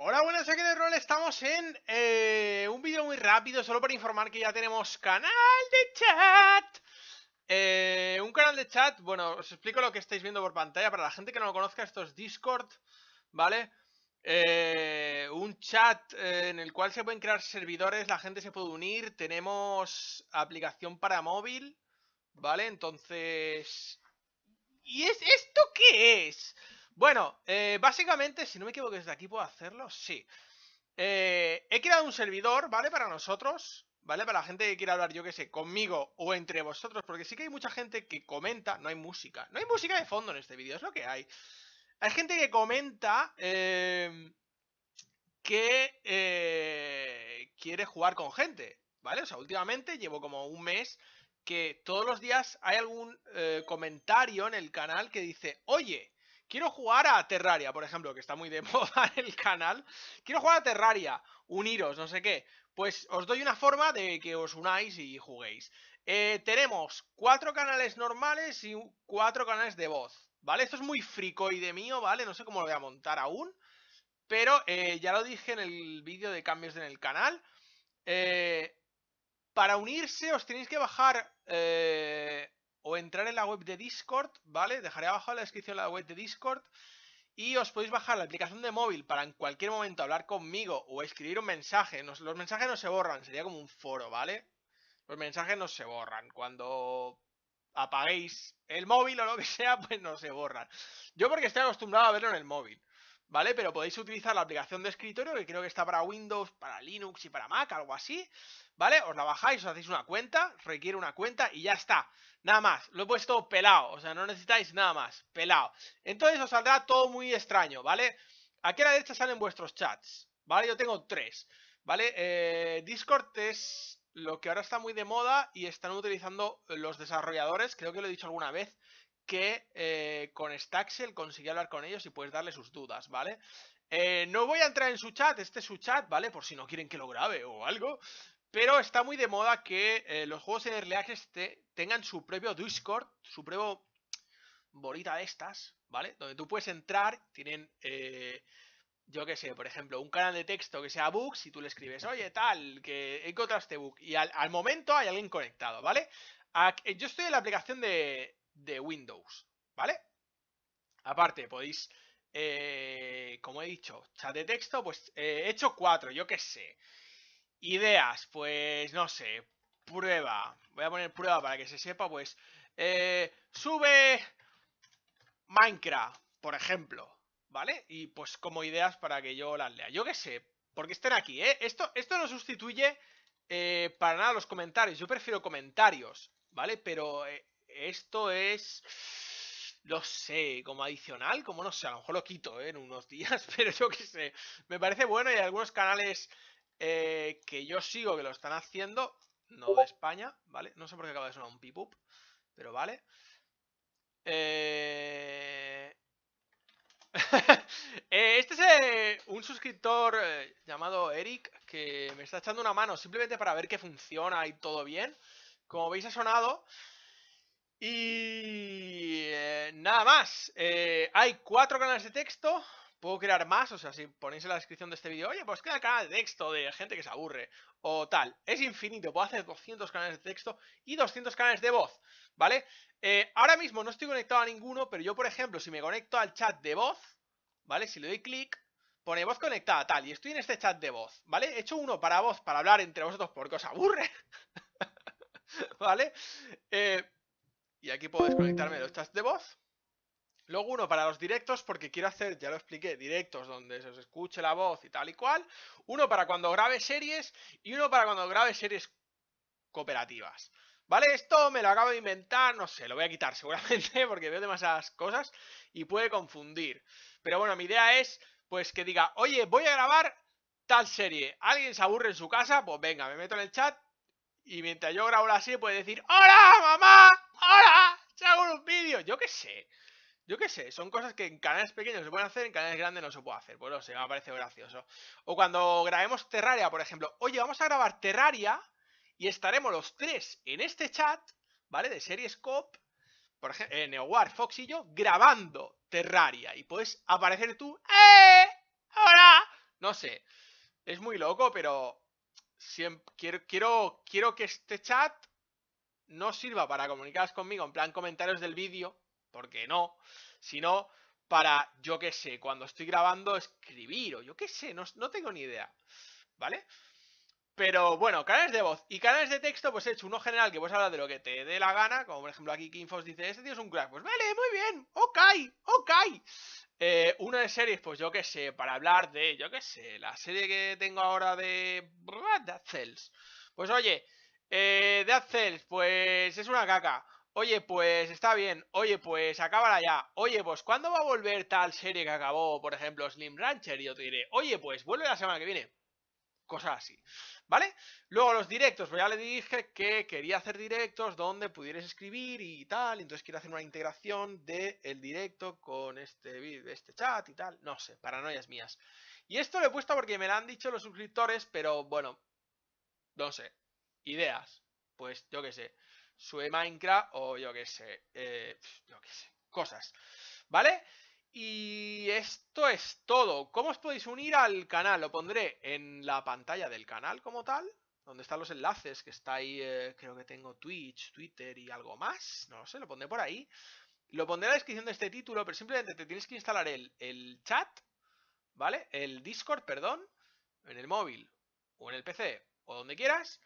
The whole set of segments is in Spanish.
Hola, buenas, aquí de Rol. Estamos en eh, un vídeo muy rápido, solo para informar que ya tenemos canal de chat. Eh, un canal de chat, bueno, os explico lo que estáis viendo por pantalla. Para la gente que no lo conozca, esto es Discord, ¿vale? Eh, un chat en el cual se pueden crear servidores, la gente se puede unir. Tenemos aplicación para móvil, ¿vale? Entonces... ¿Y es esto qué es? Bueno, eh, básicamente, si no me equivoco, desde aquí puedo hacerlo, sí. Eh, he creado un servidor, ¿vale? Para nosotros, ¿vale? Para la gente que quiera hablar, yo que sé, conmigo o entre vosotros, porque sí que hay mucha gente que comenta, no hay música, no hay música de fondo en este vídeo, es lo que hay. Hay gente que comenta eh, que quiere jugar con gente, ¿vale? O sea, últimamente llevo como un mes que todos los días hay algún comentario en el canal que dice, oye, Quiero jugar a Terraria, por ejemplo, que está muy de moda en el canal. Quiero jugar a Terraria, uniros, no sé qué. Pues os doy una forma de que os unáis y juguéis. Eh, tenemos cuatro canales normales y cuatro canales de voz, ¿vale? Esto es muy fricoide mío, ¿vale? No sé cómo lo voy a montar aún. Pero eh, ya lo dije en el vídeo de cambios en el canal. Eh, para unirse os tenéis que bajar o entrar en la web de Discord, ¿vale? Dejaré abajo la descripción la web de Discord. Y os podéis bajar la aplicación de móvil para en cualquier momento hablar conmigo o escribir un mensaje. los mensajes no se borran, sería como un foro, ¿vale? Los mensajes no se borran. Cuando apaguéis el móvil o lo que sea, pues no se borran. Yo porque estoy acostumbrado a verlo en el móvil. ¿vale? Pero podéis utilizar la aplicación de escritorio, que creo que está para Windows, para Linux y para Mac, algo así, ¿vale? Os la bajáis, os hacéis una cuenta, requiere una cuenta y ya está. Nada más, lo he puesto pelado, o sea, no necesitáis nada más, pelado. Entonces os saldrá todo muy extraño, ¿vale? Aquí a la derecha salen vuestros chats, ¿vale? Yo tengo tres, ¿vale? Eh, Discord es lo que ahora está muy de moda y están utilizando los desarrolladores, creo que lo he dicho alguna vez, que eh, con Staxel consigue hablar con ellos y puedes darle sus dudas, ¿vale? Eh, no voy a entrar en su chat, este es su chat, ¿vale? Por si no quieren que lo grabe o algo. Pero está muy de moda que eh, los juegos en Early tengan su propio Discord, su propio bolita de estas, ¿vale? Donde tú puedes entrar, tienen, yo qué sé, por ejemplo, un canal de texto que sea bugs y tú le escribes, oye, tal, que he este bug. Y al, momento hay alguien conectado, ¿vale? yo estoy en la aplicación de, de Windows, ¿vale? Aparte, podéis, eh, como he dicho, chat de texto, pues eh, he hecho cuatro, yo que sé. Ideas, pues no sé, prueba. Voy a poner prueba para que se sepa, pues. Eh, sube Minecraft, por ejemplo, ¿vale? Y pues como ideas para que yo las lea. Yo que sé, porque estén aquí, ¿eh? Esto, esto no sustituye para nada los comentarios. Yo prefiero comentarios, ¿vale? Pero esto es, lo sé, como adicional, como no sé, a lo mejor lo quito ¿eh? en unos días, pero yo qué sé, me parece bueno y hay algunos canales eh, que yo sigo que lo están haciendo, no de España, ¿vale? No sé por qué acaba de sonar un pipup, pero vale. Eh, este es un suscriptor llamado Eric que me está echando una mano simplemente para ver que funciona y todo bien. Como veis ha sonado, y eh, nada más. Eh, hay cuatro canales de texto. Puedo crear más, o sea, si ponéis en la descripción de este vídeo, oye, pues crea el canal de texto de gente que se aburre o tal. Es infinito, puedo hacer 200 canales de texto y 200 canales de voz, ¿vale? Eh, ahora mismo no estoy conectado a ninguno, pero yo, por ejemplo, si me conecto al chat de voz, ¿vale? Si le doy clic, pone voz conectada, tal, y estoy en este chat de voz, ¿vale? He hecho uno para voz, para hablar entre vosotros porque os aburre, ¿vale? Eh, y aquí puedo desconectarme los chats de voz. Luego uno para los directos, porque quiero hacer, ya lo expliqué, directos donde se os escuche la voz y tal y cual. Uno para cuando grabe series y uno para cuando grabe series cooperativas. ¿Vale? Esto me lo acabo de inventar, no sé, lo voy a quitar seguramente porque veo demasiadas cosas y puede confundir. Pero bueno, mi idea es pues que diga, oye, voy a grabar tal serie. ¿Alguien se aburre en su casa? Pues venga, me meto en el chat y mientras yo grabo la serie puede decir, ¡Hola, mamá! yo qué sé. Yo qué sé, son cosas que en canales pequeños se pueden hacer, en canales grandes no se puede hacer. Pues no sé, me parece gracioso. O cuando grabemos Terraria, por ejemplo. Oye, vamos a grabar Terraria y estaremos los tres en este chat, ¿vale? De series COP, por ejemplo, eh, Neowar, Fox y yo, grabando Terraria. Y puedes aparecer tú, ¡eh! ¡Hola! No sé, es muy loco, pero quiero, quiero, quiero que este chat no sirva para comunicaros conmigo en plan comentarios del vídeo, porque no, sino para, yo qué sé, cuando estoy grabando, escribir o yo qué sé, no, tengo ni idea, ¿vale? Pero bueno, canales de voz y canales de texto, pues he hecho uno general que puedes hablar de lo que te dé la gana, como por ejemplo aquí Kinfos dice, este tío es un crack, pues vale, muy bien, ok, ok. Eh, una uno de series, pues yo qué sé, para hablar de, yo qué sé, la serie que tengo ahora de... Cells. Pues oye, eh, Dead Cells, pues es una caca. Oye, pues está bien. Oye, pues acábala ya. Oye, pues ¿cuándo va a volver tal serie que acabó, por ejemplo, Slim Rancher? Y yo te diré, oye, pues vuelve la semana que viene. Cosas así. ¿Vale? Luego los directos, pues ya le dije que quería hacer directos donde pudieras escribir y tal, entonces quiero hacer una integración del el directo con este, este chat y tal, no sé, paranoias mías. Y esto lo he puesto porque me lo han dicho los suscriptores, pero bueno, no sé, Ideas, pues yo qué sé, sube Minecraft o yo qué sé, eh, yo qué sé, cosas, ¿vale? Y esto es todo. ¿Cómo os podéis unir al canal? Lo pondré en la pantalla del canal como tal, donde están los enlaces, que está ahí, eh, creo que tengo Twitch, Twitter y algo más, no lo sé, lo pondré por ahí. Lo pondré en la descripción de este título, pero simplemente te tienes que instalar el, el chat, ¿vale? El Discord, perdón, en el móvil o en el PC o donde quieras.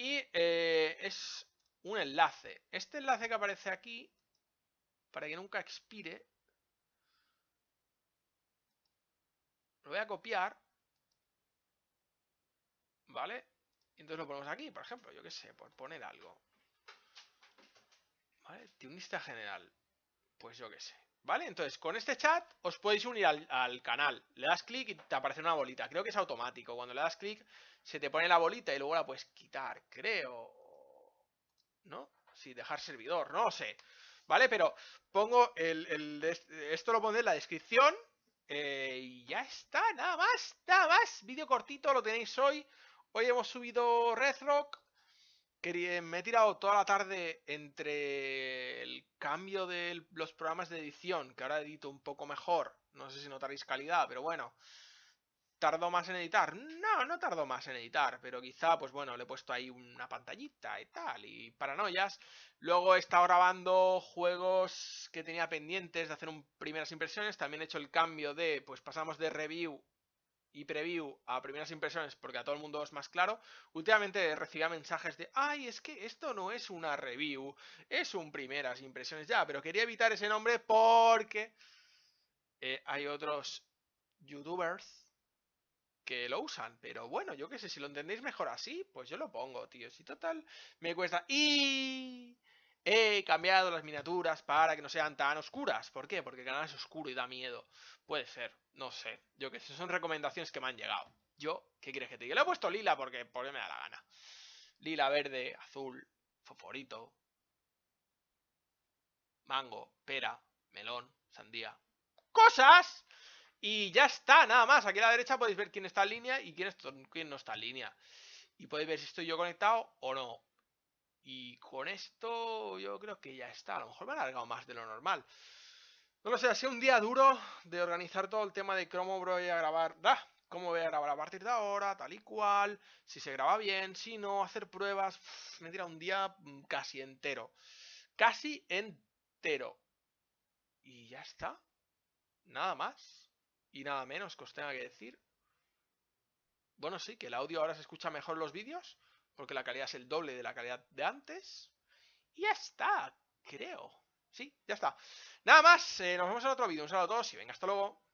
Y eh, es un enlace. Este enlace que aparece aquí, para que nunca expire, lo voy a copiar, ¿vale? Y entonces lo ponemos aquí, por ejemplo, yo qué sé, por poner algo. ¿Vale? general pues yo qué sé. ¿Vale? Entonces, con este chat os podéis unir al, canal. Le das clic y te aparece una bolita. Creo que es automático. Cuando le das clic se te pone la bolita y luego la puedes quitar, creo. ¿No? Si sí, dejar servidor, no sé. ¿Vale? Pero pongo el, esto lo pondré en la descripción. Eh, y ya está, nada más, nada más. Vídeo cortito, lo tenéis hoy. Hoy hemos subido Red Rock, me he tirado toda la tarde entre el cambio de los programas de edición, que ahora edito un poco mejor. No sé si notaréis calidad, pero bueno. ¿Tardó más en editar? No, no tardó más en editar, pero quizá, pues bueno, le he puesto ahí una pantallita y tal, y paranoias. Luego he estado grabando juegos que tenía pendientes de hacer primeras impresiones. También he hecho el cambio de, pues pasamos de review y preview a primeras impresiones porque a todo el mundo es más claro, últimamente recibía mensajes de, ay, es que esto no es una review, es un primeras impresiones ya, pero quería evitar ese nombre porque eh, hay otros youtubers que lo usan, pero bueno, yo qué sé, si lo entendéis mejor así, pues yo lo pongo, tío, si total me cuesta... Y He cambiado las miniaturas para que no sean tan oscuras. ¿Por qué? Porque el canal es oscuro y da miedo. Puede ser, no sé. Yo que sé, son recomendaciones que me han llegado. Yo, ¿qué quieres que te diga? Le he puesto lila porque, me da la gana. Lila, verde, azul, foforito mango, pera, melón, sandía. ¡Cosas! Y ya está, nada más. Aquí a la derecha podéis ver quién está en línea y quién no está en línea. Y podéis ver si estoy yo conectado o no. Y con esto yo creo que ya está. A lo mejor me ha alargado más de lo normal. No lo sé, ha sido un día duro de organizar todo el tema de cómo voy a grabar. da ¿Cómo voy a grabar a partir de ahora? Tal y cual. Si se graba bien, si no, hacer pruebas. me tira un día mm, casi entero. Casi entero. Y ya está. Nada más. Y nada menos que os tenga que decir. Bueno, sí, que el audio ahora se escucha mejor los vídeos porque la calidad es el doble de la calidad de antes. Y ya está, creo. Sí, ya está. Nada más, eh, nos vemos en otro vídeo. Un saludo a todos y venga, hasta luego.